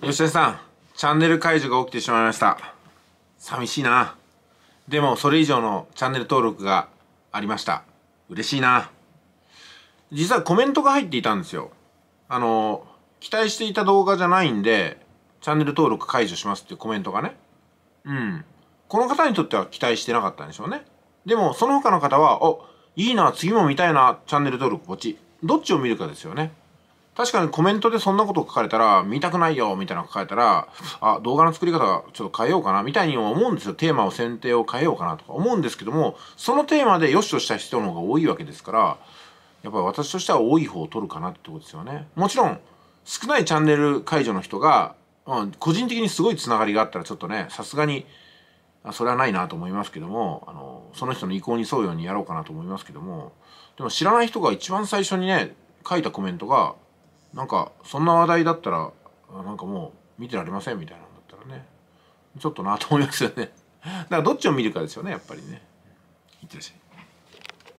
吉田さんチャンネル解除が起きてしまいました寂しいなでもそれ以上のチャンネル登録がありました嬉しいな実はコメントが入っていたんですよあの期待していた動画じゃないんでチャンネル登録解除しますっていうコメントがねうんこの方にとっては期待してなかったんでしょうねでもその他の方はおいいな次も見たいなチャンネル登録ポチどっちを見るかですよね確かにコメントでそんなこと書かれたら、見たくないよみたいなの書かれたら、あ、動画の作り方ちょっと変えようかなみたいに思うんですよ。テーマを選定を変えようかなとか思うんですけども、そのテーマで良しとした人の方が多いわけですから、やっぱり私としては多い方を取るかなってことですよね。もちろん、少ないチャンネル解除の人が、うん、個人的にすごいつながりがあったらちょっとね、さすがに、それはないなと思いますけども、あの、その人の意向に沿うようにやろうかなと思いますけども、でも知らない人が一番最初にね、書いたコメントが、なんかそんな話題だったらなんかもう見てられませんみたいなんだったらねちょっとなと思いますよねだからどっちを見るかですよねやっぱりねいってらっしゃい